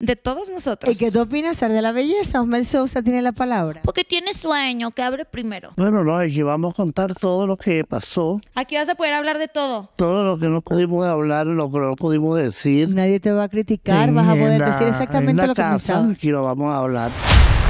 de todos nosotros. ¿Y qué tú opinas de la belleza? Osmel Sousa tiene la palabra. Porque tiene sueño, que abre primero. Bueno, no, aquí vamos a contar todo lo que pasó. Aquí vas a poder hablar de todo. Todo lo que no pudimos hablar, lo que no pudimos decir. Nadie te va a criticar, vas a poder decir exactamente lo que casa, Aquí lo vamos a hablar.